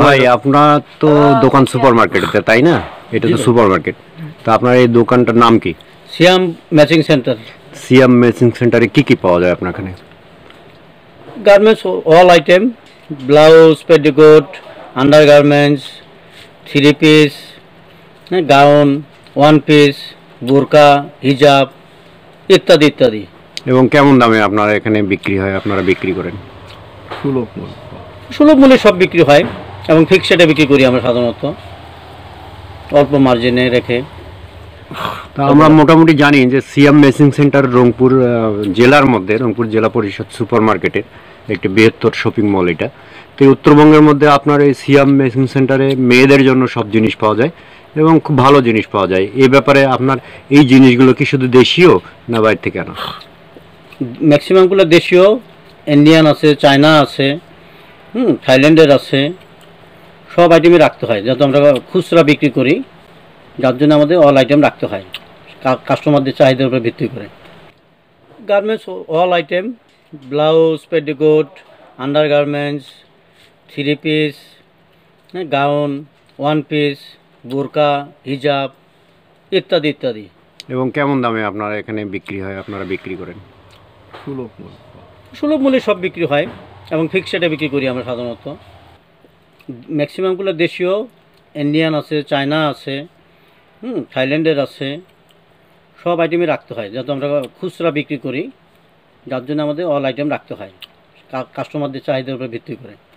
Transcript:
ভাই আপনার তো দোকান সুপার মার্কেটে তাই না এটা তো সুপার মার্কেট তো আপনার এই দোকানটার নাম কি Siam matching centre Siam matching সেন্টারে কি কি পাওয়া যায় আপনার এখানে garments all item blouse petticoat undergarments three piece হ্যাঁ, গাউন ওয়ান পিস বোরকা হিজাব ইত্যাদি ইত্যাদি এবং কেমন দামে আপনারা এখানে বিক্রি হয় আপনারা বিক্রি করেন সুলভ মূল্য সুলভ মূল্যে সব বিক্রি হয় এবং ফিক্সডে বিক্রি করি আমরা সাধারণত অল্প মার্জিনে রেখে তা আমরা মোটামুটি জানি যে সিয়াম মেসিং সেন্টার রংপুর জেলার মধ্যে রংপুর জেলা পরিষদ সুপার মার্কেটের একটি বৃহত্তর শপিং মল এটা তো উত্তরবঙ্গের মধ্যে আপনার এই সিয়াম মেসিং সেন্টারে মেয়েদের জন্য সব জিনিস পাওয়া যায় এবং খুব ভালো জিনিস পাওয়া যায় এই ব্যাপারে আপনার এই জিনিসগুলো কি শুধু দেশীয় না বাইরে থেকে আনা ম্যাক্সিমামগুলো দেশীয় ইন্ডিয়ান আছে চায়না আছে হুম থাইল্যান্ডের আছে সব আইটেমই রাখতে হয় যাতে আমরা খুচরা বিক্রি করি যার জন্য আমাদের অল আইটেম রাখতে হয় কাস্টমারদের চাহিদার উপরে ভিত্তি করে garments all item blouse petticoat undergarments three piece gown one piece বোরকা হিজাব ইত্যাদি ইত্যাদি এবং কেমন দামে আপনারা এখানে বিক্রি হয় আপনারা বিক্রি করেন সুলভ মূল্য সুলভ মূল্যে সব বিক্রি হয় এবং ফিক্স রেটে বিক্রি করি আমরা সাধারণত ম্যাক্সিমামগুলো দেশীয় ইন্ডিয়ান আছে চায়না আছে হুম থাইল্যান্ডের আছে সব আইটেমই রাখতে হয় যেহেতু আমরা খুচরা বিক্রি করি যার জন্য আমাদের অল আইটেম রাখতে হয় কাস্টমারদের চাহিদার উপর ভিত্তি করে